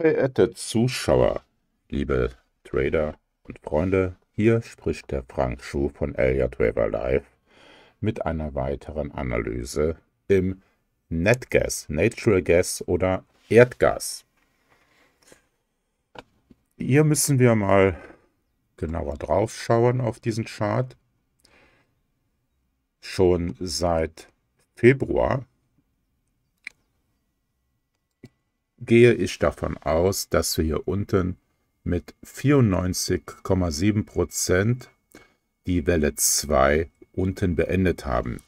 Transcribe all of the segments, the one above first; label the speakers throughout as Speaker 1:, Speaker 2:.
Speaker 1: Verehrte Zuschauer, liebe Trader und Freunde, hier spricht der Frank Schuh von Elia Trader Live mit einer weiteren Analyse im Netgas, Natural Gas oder Erdgas. Hier müssen wir mal genauer drauf schauen auf diesen Chart. Schon seit Februar gehe ich davon aus, dass wir hier unten mit 94,7% die Welle 2 unten beendet haben.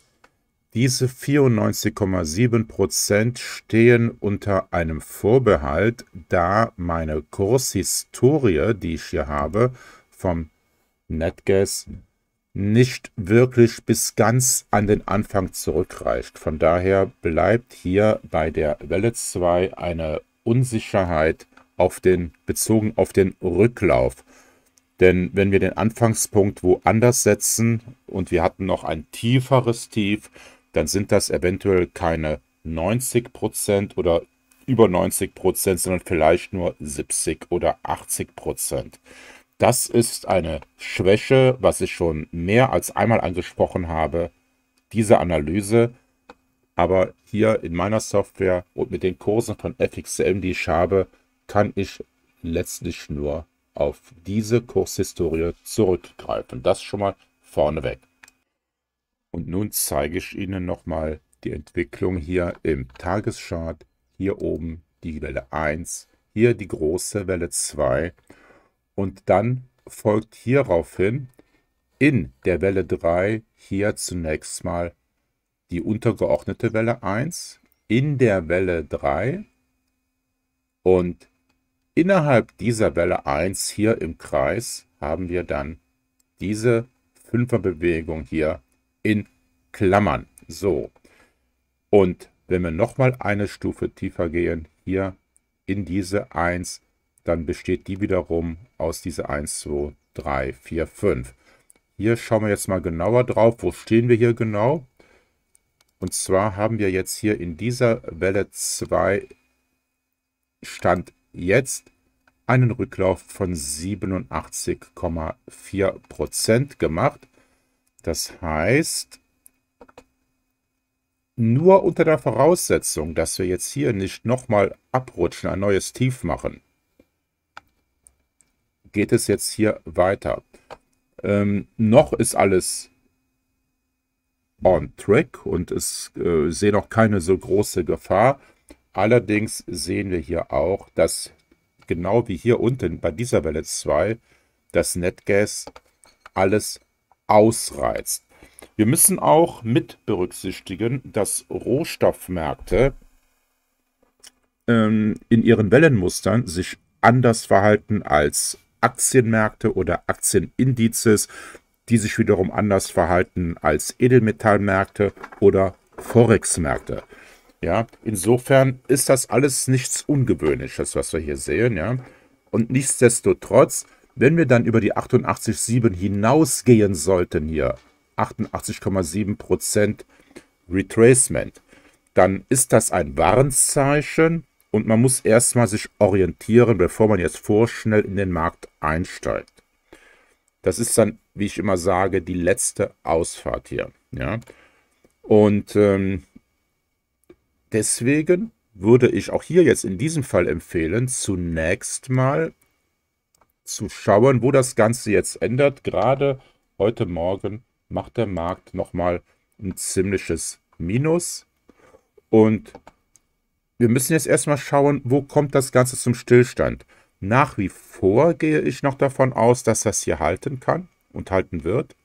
Speaker 1: Diese 94,7% stehen unter einem Vorbehalt, da meine Kurshistorie, die ich hier habe, vom Netgas nicht wirklich bis ganz an den Anfang zurückreicht. Von daher bleibt hier bei der Welle 2 eine Unsicherheit auf den, bezogen auf den Rücklauf. Denn wenn wir den Anfangspunkt woanders setzen und wir hatten noch ein tieferes Tief, dann sind das eventuell keine 90% oder über 90%, sondern vielleicht nur 70 oder 80%. Das ist eine Schwäche, was ich schon mehr als einmal angesprochen habe, diese Analyse. Aber hier in meiner Software und mit den Kursen von FXM, die ich habe, kann ich letztlich nur auf diese Kurshistorie zurückgreifen. Das schon mal vorneweg. Und nun zeige ich Ihnen nochmal die Entwicklung hier im Tageschart. Hier oben die Welle 1, hier die große Welle 2 und dann folgt hieraufhin in der Welle 3 hier zunächst mal die untergeordnete Welle 1, in der Welle 3 und innerhalb dieser Welle 1 hier im Kreis haben wir dann diese Fünferbewegung hier in Klammern. So. Und wenn wir nochmal eine Stufe tiefer gehen, hier in diese 1 dann besteht die wiederum aus dieser 1, 2, 3, 4, 5. Hier schauen wir jetzt mal genauer drauf. Wo stehen wir hier genau? Und zwar haben wir jetzt hier in dieser Welle 2 Stand jetzt einen Rücklauf von 87,4% gemacht. Das heißt, nur unter der Voraussetzung, dass wir jetzt hier nicht nochmal abrutschen, ein neues Tief machen, geht es jetzt hier weiter. Ähm, noch ist alles on track und es äh, sehe noch keine so große Gefahr. Allerdings sehen wir hier auch, dass genau wie hier unten bei dieser Welle 2 das Netgas alles ausreizt. Wir müssen auch mit berücksichtigen, dass Rohstoffmärkte ähm, in ihren Wellenmustern sich anders verhalten als Aktienmärkte oder Aktienindizes, die sich wiederum anders verhalten als Edelmetallmärkte oder Forex-Märkte. Ja, insofern ist das alles nichts Ungewöhnliches, was wir hier sehen, ja. Und nichtsdestotrotz, wenn wir dann über die 88,7 hinausgehen sollten hier, 88,7% Retracement, dann ist das ein Warnzeichen und man muss erstmal sich orientieren, bevor man jetzt vorschnell in den Markt einsteigt. Das ist dann, wie ich immer sage, die letzte Ausfahrt hier. Ja? Und ähm, deswegen würde ich auch hier jetzt in diesem Fall empfehlen, zunächst mal zu schauen, wo das Ganze jetzt ändert. Gerade heute Morgen macht der Markt nochmal ein ziemliches Minus. Und wir müssen jetzt erstmal schauen, wo kommt das Ganze zum Stillstand. Nach wie vor gehe ich noch davon aus, dass das hier halten kann und halten wird.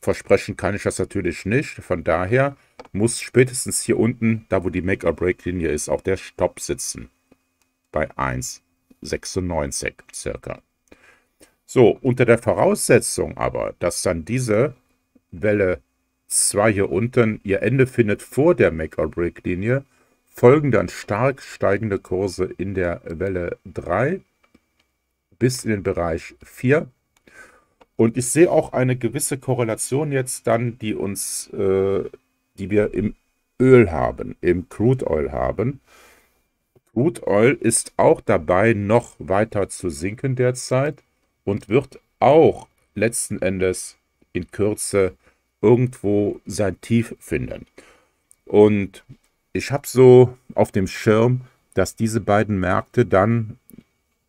Speaker 1: Versprechen kann ich das natürlich nicht. Von daher muss spätestens hier unten, da wo die Make-or-Break-Linie ist, auch der Stopp sitzen. Bei 1,96 circa. So, unter der Voraussetzung aber, dass dann diese Welle 2 hier unten ihr Ende findet vor der Make-or-Break-Linie, folgen dann stark steigende Kurse in der Welle 3 bis in den Bereich 4. Und ich sehe auch eine gewisse Korrelation jetzt dann, die uns, äh, die wir im Öl haben, im Crude Oil haben. Crude Oil ist auch dabei, noch weiter zu sinken derzeit und wird auch letzten Endes in Kürze irgendwo sein Tief finden. Und ich habe so auf dem Schirm, dass diese beiden Märkte dann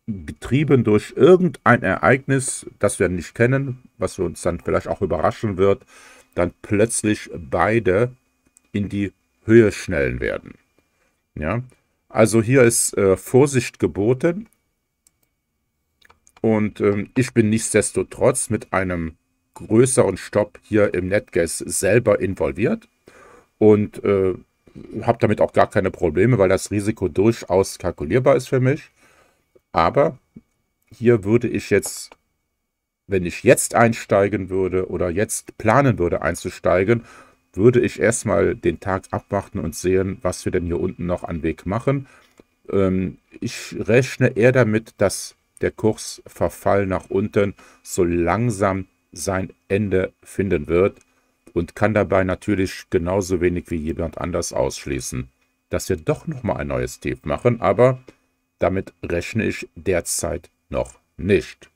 Speaker 1: getrieben durch irgendein Ereignis, das wir nicht kennen, was uns dann vielleicht auch überraschen wird, dann plötzlich beide in die Höhe schnellen werden. Ja, also hier ist äh, Vorsicht geboten und ähm, ich bin nichtsdestotrotz mit einem größeren Stopp hier im NetGas selber involviert und äh, habe damit auch gar keine Probleme, weil das Risiko durchaus kalkulierbar ist für mich. Aber hier würde ich jetzt, wenn ich jetzt einsteigen würde oder jetzt planen würde einzusteigen, würde ich erstmal den Tag abwarten und sehen, was wir denn hier unten noch an Weg machen. Ähm, ich rechne eher damit, dass der Kursverfall nach unten so langsam sein Ende finden wird und kann dabei natürlich genauso wenig wie jemand anders ausschließen, dass wir doch nochmal ein neues Tief machen, aber damit rechne ich derzeit noch nicht.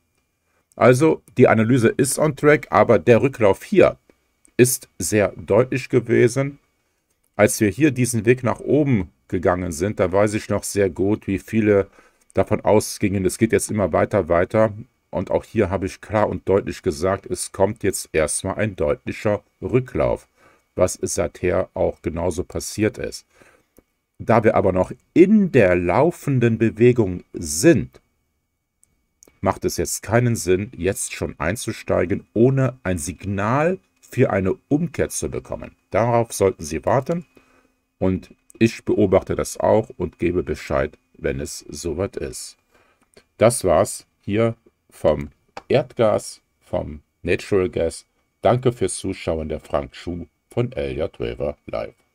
Speaker 1: Also die Analyse ist on track, aber der Rücklauf hier ist sehr deutlich gewesen. Als wir hier diesen Weg nach oben gegangen sind, da weiß ich noch sehr gut, wie viele davon ausgingen, es geht jetzt immer weiter, weiter. Und auch hier habe ich klar und deutlich gesagt, es kommt jetzt erstmal ein deutlicher Rücklauf, was seither auch genauso passiert ist. Da wir aber noch in der laufenden Bewegung sind, macht es jetzt keinen Sinn, jetzt schon einzusteigen, ohne ein Signal für eine Umkehr zu bekommen. Darauf sollten Sie warten und ich beobachte das auch und gebe Bescheid, wenn es soweit ist. Das war's hier vom Erdgas, vom Natural Gas. Danke fürs Zuschauen, der Frank Schuh von LJ River Live.